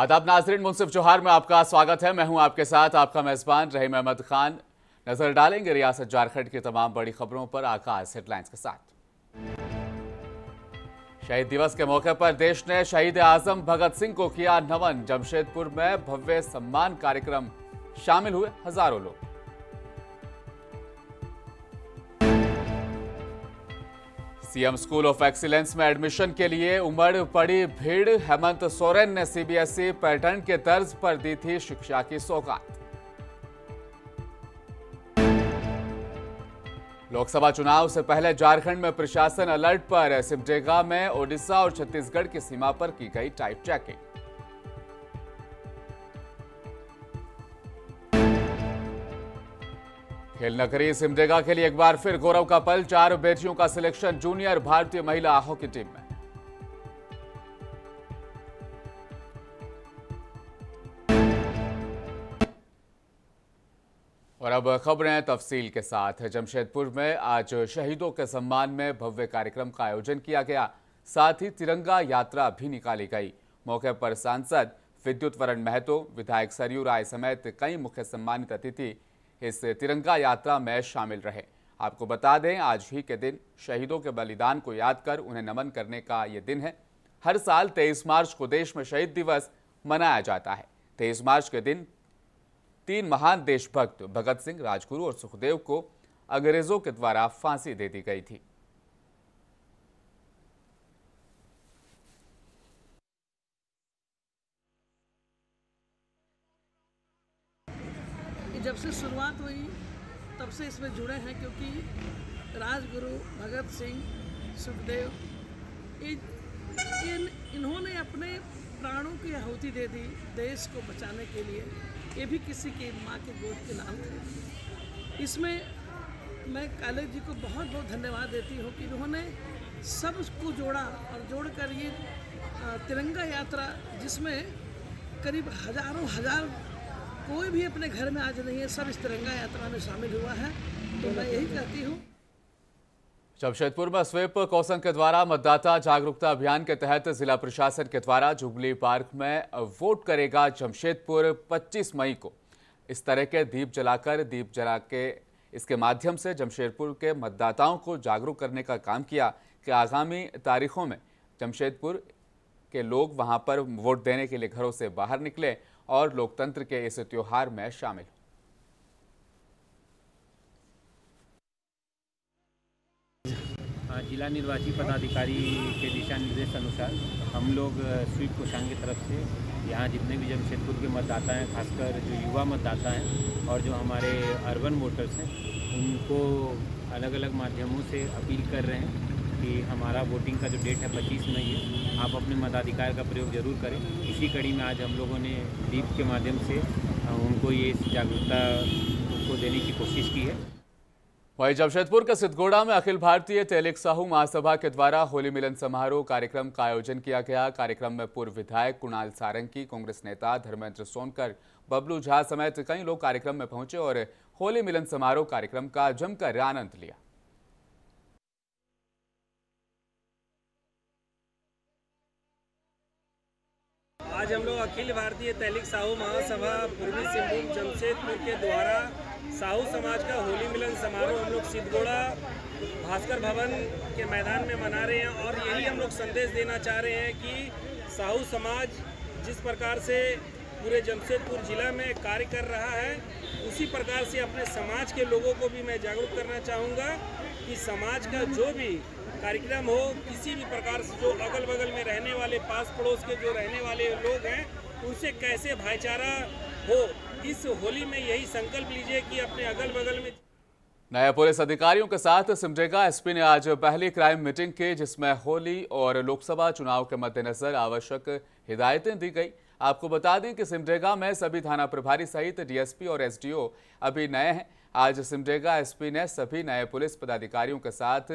आदाब नाजरीन मुनसिफ जोहार में आपका स्वागत है मैं हूं आपके साथ आपका मेज़बान रहीम अहमद खान नज़र डालेंगे रियासत झारखंड की तमाम बड़ी खबरों पर आकाश हेडलाइंस के साथ शहीद दिवस के मौके पर देश ने शहीद आजम भगत सिंह को किया नमन जमशेदपुर में भव्य सम्मान कार्यक्रम शामिल हुए हजारों लोग सीएम स्कूल ऑफ एक्सीलेंस में एडमिशन के लिए उमड़ पड़ी भीड़ हेमंत सोरेन ने सीबीएसई e पैटर्न के तर्ज पर दी थी शिक्षा की सौगात लोकसभा चुनाव से पहले झारखंड में प्रशासन अलर्ट पर सिमडेगा में ओडिशा और छत्तीसगढ़ की सीमा पर की गई टाइप चेकिंग खेल नगरी सिमडेगा के लिए एक बार फिर गौरव का पल चार बेटियों का सिलेक्शन जूनियर भारतीय महिला हॉकी टीम में और अब खबरें तफसील के साथ जमशेदपुर में आज शहीदों के सम्मान में भव्य कार्यक्रम का आयोजन किया गया साथ ही तिरंगा यात्रा भी निकाली गई मौके पर सांसद विद्युत वरण महतो विधायक सरयू राय समेत कई मुख्य सम्मानित अतिथि इस तिरंगा यात्रा में शामिल रहे आपको बता दें आज ही के दिन शहीदों के बलिदान को याद कर उन्हें नमन करने का ये दिन है हर साल तेईस मार्च को देश में शहीद दिवस मनाया जाता है तेईस मार्च के दिन तीन महान देशभक्त भगत सिंह राजगुरु और सुखदेव को अंग्रेजों के द्वारा फांसी दे दी गई थी जब से शुरुआत हुई तब से इसमें जुड़े हैं क्योंकि राजगुरु भगत सिंह सुखदेव इन इन्होंने अपने प्राणों की आहुति दे दी देश को बचाने के लिए ये भी किसी की माँ के गोद के नाम थे इसमें मैं काले जी को बहुत बहुत धन्यवाद देती हूँ कि इन्होंने सब को जोड़ा और जोड़कर ये तिरंगा यात्रा जिसमें करीब हजारों हजार कोई भी अपने घर में आज नहीं है सब इस तिरंगा यात्रा में शामिल हुआ है तो मैं यही कहती हूँ जमशेदपुर में स्वीप कौशन के द्वारा मतदाता जागरूकता अभियान के तहत जिला प्रशासन के द्वारा जुबली पार्क में वोट करेगा जमशेदपुर 25 मई को इस तरह के दीप जलाकर दीप जला के इसके माध्यम से जमशेदपुर के मतदाताओं को जागरूक करने का काम किया कि आगामी तारीखों में जमशेदपुर के लोग वहां पर वोट देने के लिए घरों से बाहर निकले और लोकतंत्र के इस त्यौहार में शामिल जिला निर्वाची पदाधिकारी के दिशा निर्देश अनुसार हम लोग स्वीप कोषांग की तरफ से यहाँ जितने भी जमशेदपुर के मतदाता हैं खासकर जो युवा मतदाता हैं और जो हमारे अर्बन वोटर्स हैं उनको अलग अलग माध्यमों से अपील कर रहे हैं कि हमारा वोटिंग का जो डेट है पच्चीस मई है आप अपने मताधिकार का प्रयोग जरूर करें इसी कड़ी में आज हम लोगों ने दीप के माध्यम से उनको ये जागरूकता को देने की कोशिश की है वही जमशेदपुर के सिद्धगोड़ा में अखिल भारतीय तेलिक साहू महासभा के द्वारा होली मिलन समारोह कार्यक्रम का आयोजन किया गया कार्यक्रम में पूर्व विधायक कुणाल सारंगी कांग्रेस नेता धर्मेंद्र सोनकर बबलू झा समेत कई लोग कार्यक्रम में पहुंचे और होली मिलन समारोह कार्यक्रम का जमकर आनंद लिया आज हम लोग अखिल भारतीय तैलिक साहू महासभा पूर्वी सिंहभूम जमशेदपुर के द्वारा साहू समाज का होली मिलन समारोह हम लोग सिद्धगोड़ा भास्कर भवन के मैदान में मना रहे हैं और यही हम लोग संदेश देना चाह रहे हैं कि साहू समाज जिस प्रकार से पूरे जमशेदपुर ज़िला में कार्य कर रहा है उसी प्रकार से अपने समाज के लोगों को भी मैं जागरूक करना चाहूँगा कि समाज का जो भी कार्यक्रम हो किसी भी प्रकार से जो अगल बगल में रहने वाले पास पड़ोस के जो रहने वाले लोग हैं उनसे कैसे भाईचारा हो इस होली में यही संकल्प लीजिए कि अपने अगल बगल में नया पुलिस अधिकारियों के साथ सिमडेगा एसपी ने आज पहली क्राइम मीटिंग की जिसमें होली और लोकसभा चुनाव के मद्देनजर आवश्यक हिदायतें दी गई आपको बता दें कि सिमडेगा में सभी थाना प्रभारी सहित डीएसपी और एसडीओ अभी नए हैं आज सिमडेगा एसपी ने सभी नए पुलिस पदाधिकारियों के साथ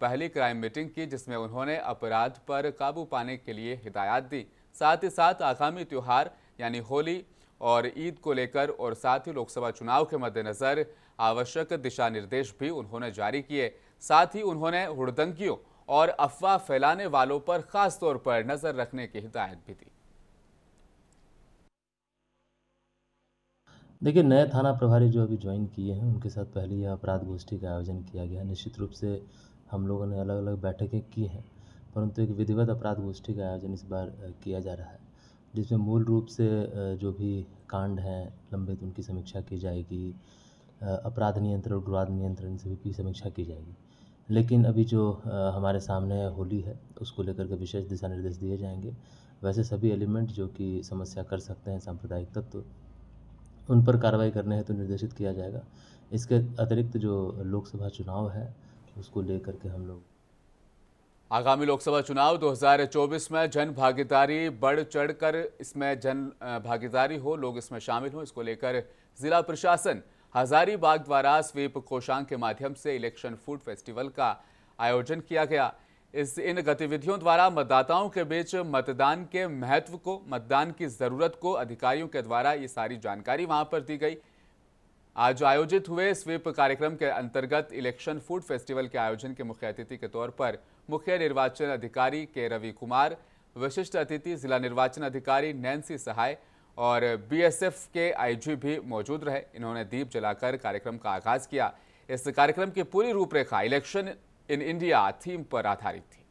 पहली क्राइम मीटिंग की जिसमें उन्होंने अपराध पर काबू पाने के लिए हिदायत दी साथ ही साथ आगामी त्यौहार यानी होली और ईद को लेकर और साथ ही लोकसभा चुनाव के मद्देनज़र आवश्यक दिशा निर्देश भी उन्होंने जारी किए साथ ही उन्होंने हुड़दंगियों और अफवाह फैलाने वालों पर खास तौर पर नजर रखने की हिदायत भी दी देखिए नए थाना प्रभारी जो अभी ज्वाइन किए हैं उनके साथ पहले यह अपराध गोष्ठी का आयोजन किया गया निश्चित रूप से हम लोगों ने अलग अलग बैठकें की हैं परंतु एक विधिवत अपराध गोष्ठी का आयोजन इस बार किया जा रहा है जिसमें मूल रूप से जो भी कांड हैं लंबित उनकी समीक्षा की जाएगी अपराध नियंत्रण और उग्रवाद नियंत्रण सभी की समीक्षा की जाएगी लेकिन अभी जो हमारे सामने होली है उसको लेकर के विशेष दिशा निर्देश दिए जाएंगे वैसे सभी एलिमेंट जो कि समस्या कर सकते हैं सांप्रदायिक तत्व उन पर कार्रवाई करने हैं तो निर्देशित किया जाएगा इसके अतिरिक्त जो लोकसभा चुनाव है उसको लेकर के हम लोग आगामी लोकसभा चुनाव 2024 में जन भागीदारी बढ़ चढ़कर इसमें जन भागीदारी हो लोग इसमें शामिल हों इसको लेकर जिला प्रशासन हजारीबाग द्वारा स्वीप कोषांग के माध्यम से इलेक्शन फूड फेस्टिवल का आयोजन किया गया इस इन गतिविधियों द्वारा मतदाताओं के बीच मतदान के महत्व को मतदान की ज़रूरत को अधिकारियों के द्वारा ये सारी जानकारी वहाँ पर दी गई आज आयोजित हुए स्वीप कार्यक्रम के अंतर्गत इलेक्शन फूड फेस्टिवल के आयोजन के मुख्य अतिथि के तौर पर मुख्य निर्वाचन अधिकारी के रवि कुमार विशिष्ट अतिथि जिला निर्वाचन अधिकारी नैन्सी सहाय और बीएसएफ के आईजी भी मौजूद रहे इन्होंने दीप जलाकर कार्यक्रम का आगाज किया इस कार्यक्रम की पूरी रूपरेखा इलेक्शन इन इंडिया थीम पर आधारित थी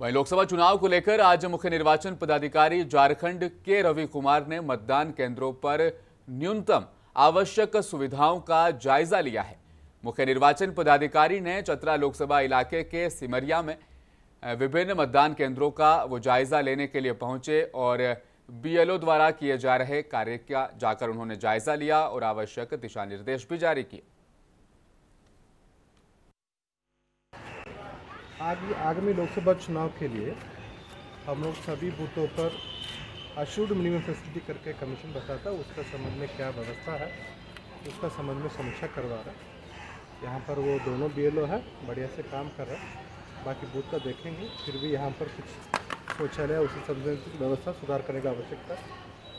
वहीं लोकसभा चुनाव को लेकर आज मुख्य निर्वाचन पदाधिकारी झारखंड के रवि कुमार ने मतदान केंद्रों पर न्यूनतम आवश्यक सुविधाओं का जायजा लिया है मुख्य निर्वाचन पदाधिकारी ने चतरा लोकसभा इलाके के सिमरिया में विभिन्न मतदान केंद्रों का वो जायजा लेने के लिए पहुंचे और बीएलओ द्वारा किए जा रहे कार्य का जाकर उन्होंने जायजा लिया और आवश्यक दिशा निर्देश भी जारी किए आगे आगामी लोकसभा चुनाव के लिए हम लोग सभी बूथों पर अशुड मिनिमम फैसिलिटी करके कमीशन बताता है उसका संबंध में क्या व्यवस्था है उसका संबंध में समीक्षा करवा रहा है यहाँ पर वो दोनों बी एल है बढ़िया से काम कर रहा है बाकी बूथ का देखेंगे फिर भी यहाँ पर कुछ शौचालय उसी संबंधित व्यवस्था सुधार करने की आवश्यकता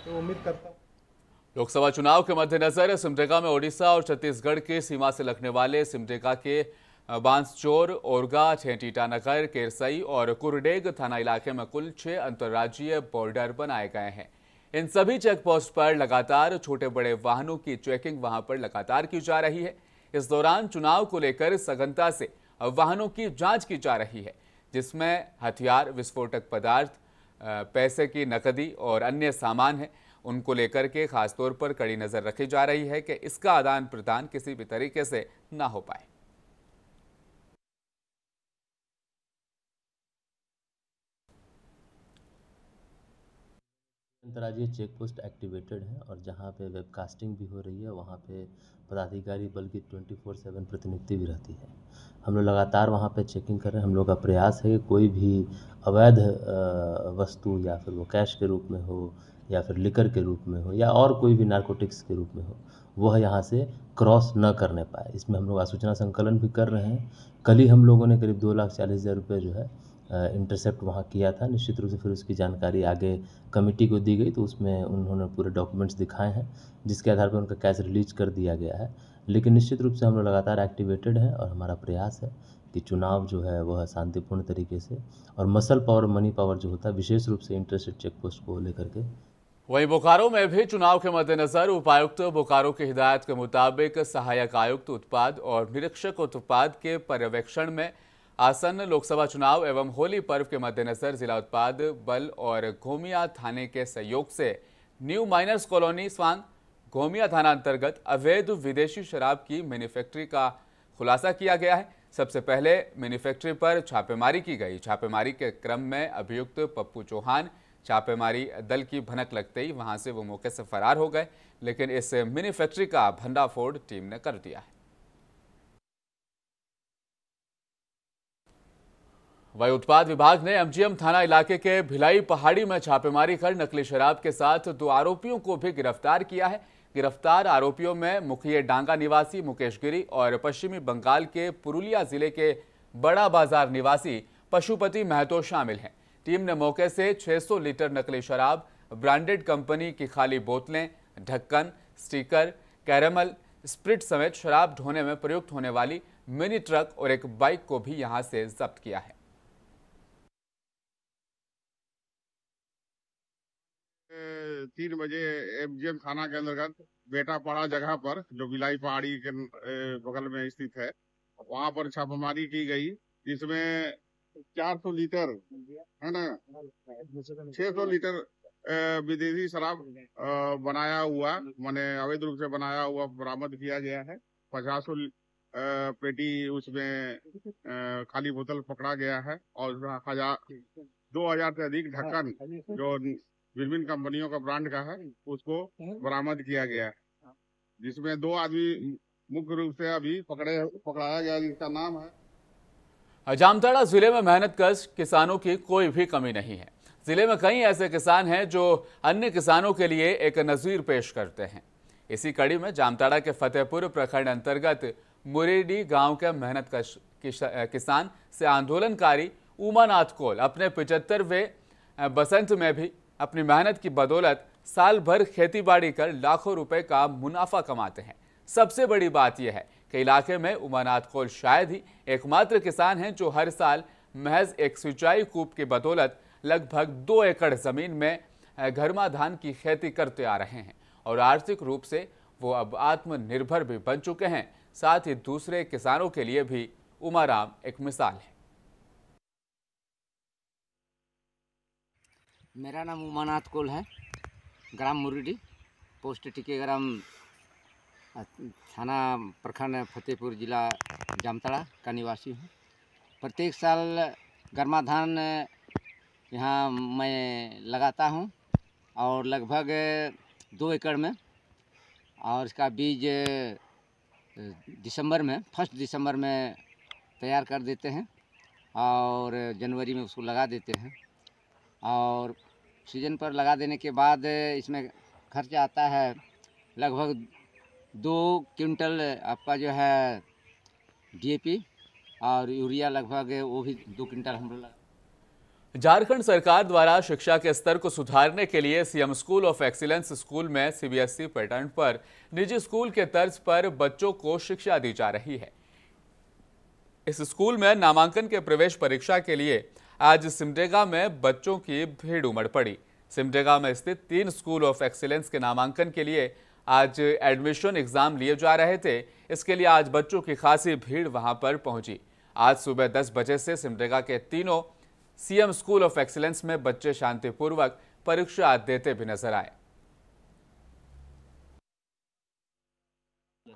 तो उम्मीद करता हूँ लोकसभा चुनाव के मद्देनजर सिमडेगा में ओडिशा और छत्तीसगढ़ के सीमा से लगने वाले सिमडेगा के बांसचोर ओरगा नगर केरसई और कुरडेग थाना इलाके में कुल छह अंतर्राज्यीय बॉर्डर बनाए गए हैं इन सभी चेक पोस्ट पर लगातार छोटे बड़े वाहनों की चेकिंग वहां पर लगातार की जा रही है इस दौरान चुनाव को लेकर सघनता से वाहनों की जांच की जा रही है जिसमें हथियार विस्फोटक पदार्थ पैसे की नकदी और अन्य सामान है उनको लेकर के खासतौर पर कड़ी नज़र रखी जा रही है कि इसका आदान प्रदान किसी भी तरीके से ना हो पाए अंतर्राज्यीय चेक पोस्ट एक्टिवेटेड है और जहाँ पे वेबकास्टिंग भी हो रही है वहाँ पे पदाधिकारी बल की ट्वेंटी फोर सेवन प्रतिनिधि भी रहती है हम लोग लगातार वहाँ पे चेकिंग कर रहे हैं हम लोग का प्रयास है कि कोई भी अवैध वस्तु या फिर वो कैश के रूप में हो या फिर लिकर के रूप में हो या और कोई भी नारकोटिक्स के रूप में हो वह यहाँ से क्रॉस न करने पाए इसमें हम लोग आसूचना संकलन भी कर रहे हैं कल ही हम लोगों ने करीब दो लाख चालीस हज़ार रुपये जो है इंटरसेप्ट वहाँ किया था निश्चित रूप से फिर उसकी जानकारी आगे कमेटी को दी गई तो उसमें उन्होंने पूरे डॉक्यूमेंट्स दिखाए हैं जिसके आधार पर उनका कैश रिलीज कर दिया गया है लेकिन निश्चित रूप से हम लोग लगातार एक्टिवेटेड हैं और हमारा प्रयास है कि चुनाव जो है वह शांतिपूर्ण तरीके से और मसल पावर मनी पावर जो होता है विशेष रूप से इंटरेस्टेड चेक पोस्ट को लेकर के वहीं बोकारो में भी चुनाव के मद्देनजर उपायुक्त बोकारो की हिदायत के मुताबिक सहायक आयुक्त उत्पाद और निरीक्षक उत्पाद के पर्यवेक्षण में आसन्न लोकसभा चुनाव एवं होली पर्व के मद्देनजर जिला उत्पाद बल और घोमिया थाने के सहयोग से न्यू माइनर्स कॉलोनी स्वांग घोमिया थाना अंतर्गत अवैध विदेशी शराब की मैन्युफैक्ट्री का खुलासा किया गया है सबसे पहले मैन्युफैक्ट्री पर छापेमारी की गई छापेमारी के क्रम में अभियुक्त पप्पू चौहान छापेमारी दल की भनक लगते ही वहां से वो मौके से फरार हो गए लेकिन इस मैन्युफैक्ट्री का भंडाफोड़ टीम ने कर दिया है वही उत्पाद विभाग ने एमजीएम थाना इलाके के भिलाई पहाड़ी में छापेमारी कर नकली शराब के साथ दो आरोपियों को भी गिरफ्तार किया है गिरफ्तार आरोपियों में मुखिया डांगा निवासी मुकेश गिरी और पश्चिमी बंगाल के पुरुलिया जिले के बड़ा बाजार निवासी पशुपति महतो शामिल हैं टीम ने मौके से 600 लीटर नकली शराब ब्रांडेड कंपनी की खाली बोतलें ढक्कन स्टीकर कैरमल स्प्रिट समेत शराब ढोने में प्रयुक्त होने वाली मिनी ट्रक और एक बाइक को भी यहां से जब्त किया है तीन बजे एमजीएम थाना के अंतर्गत बेटा पड़ा जगह पर जो बिलाई पहाड़ी के बगल में स्थित है वहां पर छापेमारी की गई जिसमें 400 लीटर है ना 600 लीटर विदेशी शराब बनाया हुआ माने अवैध रूप से बनाया हुआ बरामद किया गया है पचास पेटी उसमें खाली बोतल पकड़ा गया है और हजार दो हजार से अधिक ढक्कन जो विभिन्न कंपनियों का ब्रांड का है उसको हम्म। बरामद किया गया हाँ। जिसमें दो आदमी मुख्य रूप से अभी पकड़े पकड़ाया गया जिसका नाम है जामताड़ा जिले में मेहनत कश किसानों की कोई भी कमी नहीं है जिले में कई ऐसे किसान हैं जो अन्य किसानों के लिए एक नज़ीर पेश करते हैं इसी कड़ी में जामताड़ा के फतेहपुर प्रखंड अंतर्गत मुरेडी गांव के मेहनत कश किसान से आंदोलनकारी उमानाथ कोल अपने पिचहत्तरवें बसंत में भी अपनी मेहनत की बदौलत साल भर खेतीबाड़ी कर लाखों रुपए का मुनाफा कमाते हैं सबसे बड़ी बात यह है कि इलाके में उमानाथ कोल शायद ही एकमात्र किसान हैं जो हर साल महज एक सिंचाई कूप की बदौलत लगभग दो एकड़ ज़मीन में घरमा धान की खेती करते आ रहे हैं और आर्थिक रूप से वो अब आत्मनिर्भर भी बन चुके हैं साथ ही दूसरे किसानों के लिए भी उमाराम एक मिसाल है मेरा नाम उमानाथ कोल है ग्राम मुरीडी पोस्ट टिके ग्राम थाना प्रखंड फतेहपुर जिला जामताड़ा का निवासी हूँ प्रत्येक साल गर्मा धान यहाँ मैं लगाता हूँ और लगभग दो एकड़ में और इसका बीज दिसंबर में फर्स्ट दिसंबर में तैयार कर देते हैं और जनवरी में उसको लगा देते हैं और सीजन पर लगा देने के बाद इसमें खर्चा आता है लगभग दो क्विंटल आपका जो है डीएपी और यूरिया लगभग वो भी दो क्विंटल हम लोग झारखंड सरकार द्वारा शिक्षा के स्तर को सुधारने के लिए CM school of excellence school में सीबीएसई पैटर्न e पर निजी स्कूल के तर्ज पर बच्चों को शिक्षा दी जा रही है इस स्कूल में नामांकन के प्रवेश परीक्षा के लिए आज सिमडेगा में बच्चों की भीड़ उमड़ पड़ी सिमडेगा में स्थित तीन स्कूल ऑफ एक्सीलेंस के नामांकन के लिए आज एडमिशन एग्जाम लिए जा रहे थे इसके लिए आज बच्चों की खासी भीड़ वहां पर पहुंची आज सुबह 10 बजे से सिमडेगा के तीनों सीएम स्कूल ऑफ एक्सीलेंस में बच्चे शांतिपूर्वक परीक्षा देते भी नजर आए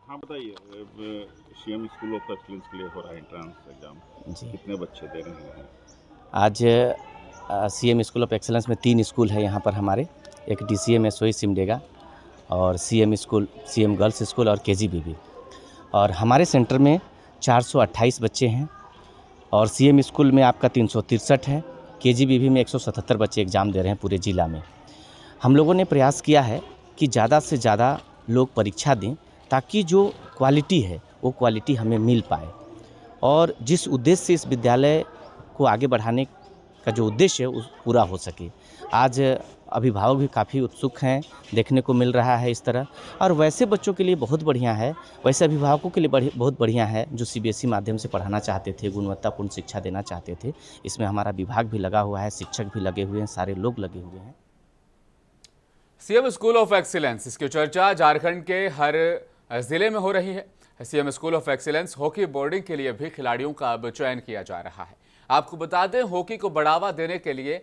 हाँ बताइए सीएम स्कूल ऑफ एक्सीलेंस के लिए हो रहा है एंट्रेंस एग्जाम कितने बच्चे दे रहे हैं आज C M school of excellence में तीन स्कूल है यहाँ पर हमारे एक D C M S O E Simdega और C M school C M girls school और के जी बी बी और हमारे सेंटर में 428 बच्चे हैं और सी एम स्कूल में आपका तीन है के जी बी बी में सतहत्तर बच्चे एग्ज़ाम दे रहे हैं पूरे ज़िला में हम लोगों ने प्रयास किया है कि ज़्यादा से ज़्यादा लोग परीक्षा दें ताकि जो क्वालिटी है वो क्वालिटी हमें मिल पाए और जिस उद्देश्य से इस विद्यालय को आगे बढ़ाने का जो उद्देश्य है पूरा हो सके आज अभिभावक भी काफ़ी उत्सुक हैं देखने को मिल रहा है इस तरह और वैसे बच्चों के लिए बहुत बढ़िया है वैसे अभिभावकों के लिए बढ़ि, बहुत बढ़िया है जो सीबीएसई e माध्यम से पढ़ाना चाहते थे गुणवत्तापूर्ण शिक्षा देना चाहते थे इसमें हमारा विभाग भी लगा हुआ है शिक्षक भी लगे हुए हैं सारे लोग लगे हुए हैं सीएम स्कूल ऑफ एक्सीलेंस इसकी चर्चा झारखंड के हर जिले में हो रही है CM school of excellence hockey boarding के लिए भी खिलाड़ियों का अब चयन किया जा रहा है आपको बता दें हॉकी को बढ़ावा देने के लिए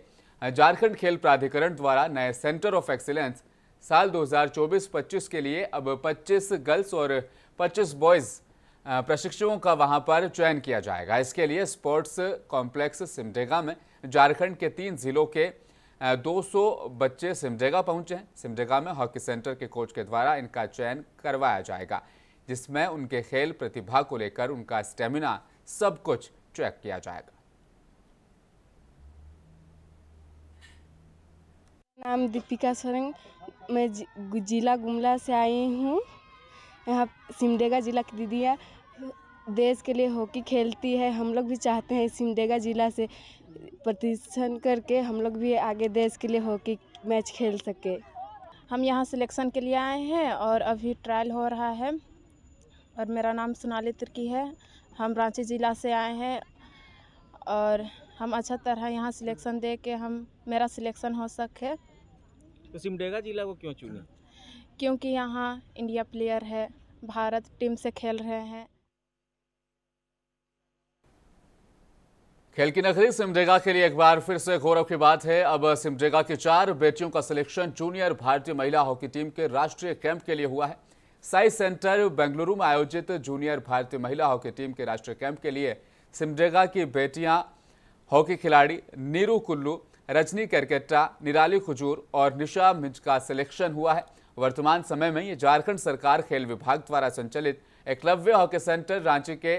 झारखंड खेल प्राधिकरण द्वारा नए सेंटर ऑफ एक्सीलेंस साल 2024-25 के लिए अब 25 गर्ल्स और 25 बॉयज़ प्रशिक्षकों का वहां पर चयन किया जाएगा इसके लिए स्पोर्ट्स कॉम्प्लेक्स सिमडेगा में झारखंड के तीन जिलों के 200 बच्चे सिमडेगा पहुंचे हैं सिमडेगा में हॉकी सेंटर के कोच के द्वारा इनका चयन करवाया जाएगा जिसमें उनके खेल प्रतिभा को लेकर उनका स्टेमिना सब कुछ चेक किया जाएगा नाम दीपिका सोरेन मैं जिला गुमला से आई हूँ यहाँ सिमडेगा जिला की दीदियाँ देश के लिए हॉकी खेलती है हम लोग भी चाहते हैं सिमडेगा जिला से प्रतिष्ठन करके हम लोग भी आगे देश के लिए हॉकी मैच खेल सके हम यहाँ सिलेक्शन के लिए आए हैं और अभी ट्रायल हो रहा है और मेरा नाम सोनाली तिर्की है हम रांची ज़िला से आए हैं और हम अच्छा तरह यहाँ सिलेक्शन दे के हम मेरा सिलेक्शन हो सके तो सिमडेगा जिला को क्यों चुने क्योंकि यहाँ इंडिया प्लेयर है भारत टीम से खेल रहे हैं खेल की नगरी सिमडेगा के लिए एक बार फिर से गौरव की बात है अब सिमडेगा की चार बेटियों का सिलेक्शन जूनियर भारतीय महिला हॉकी टीम के राष्ट्रीय कैंप के लिए हुआ है साई सेंटर बेंगलुरु में आयोजित जूनियर भारतीय महिला हॉकी टीम के राष्ट्रीय कैंप के लिए सिमडेगा की बेटियां हॉकी खिलाड़ी नीरू कुल्लू रजनी करकट्टा निराली खजूर और निशा मिंज का सिलेक्शन हुआ है वर्तमान समय में ये झारखंड सरकार खेल विभाग द्वारा संचालित एकलव्य हॉकी सेंटर रांची के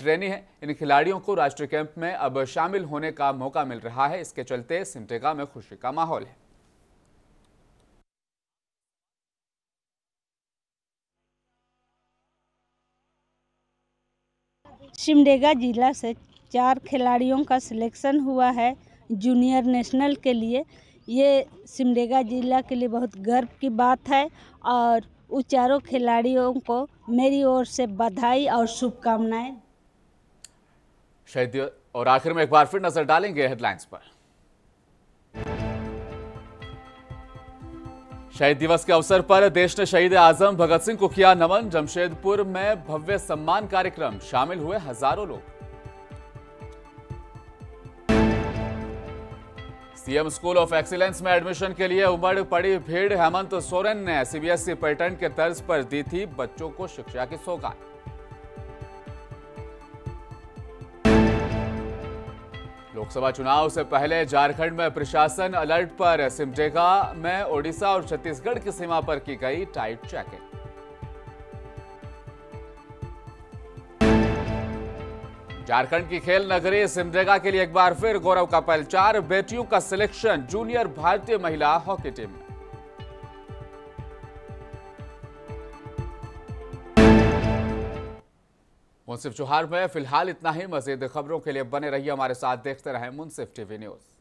ट्रेनी है इन खिलाड़ियों को राष्ट्रीय कैंप में अब शामिल होने का मौका मिल रहा है इसके चलते सिमटेगा में खुशी का माहौल है सिमडेगा जिला से चार खिलाड़ियों का सिलेक्शन हुआ है जूनियर नेशनल के लिए ये सिमडेगा जिला के लिए बहुत गर्व की बात है और उन चारों खिलाड़ियों को मेरी ओर से बधाई और शुभकामनाएं शायद और आखिर में एक बार फिर नजर डालेंगे हेडलाइंस पर शहीद दिवस के अवसर पर देश ने शहीद आजम भगत सिंह को किया नमन जमशेदपुर में भव्य सम्मान कार्यक्रम शामिल हुए हजारों लोग सीएम स्कूल ऑफ एक्सीलेंस में एडमिशन के लिए उमड़ पड़ी भीड़ हेमंत सोरेन ने सीबीएसई e पैटर्न के तर्ज पर दी थी बच्चों को शिक्षा की सौगात लोकसभा चुनाव से पहले झारखंड में प्रशासन अलर्ट पर सिमटेगा में ओडिशा और छत्तीसगढ़ की सीमा पर की गई टाइट चेकिंग झारखंड की खेल नगरी सिमडेगा के लिए एक बार फिर गौरव का पल चार बेटियों का सिलेक्शन जूनियर भारतीय महिला हॉकी टीम मुंसिफ चौहान में फिलहाल इतना ही मजीद खबरों के लिए बने रहिए हमारे साथ देखते रहें मुंसिफ टीवी न्यूज़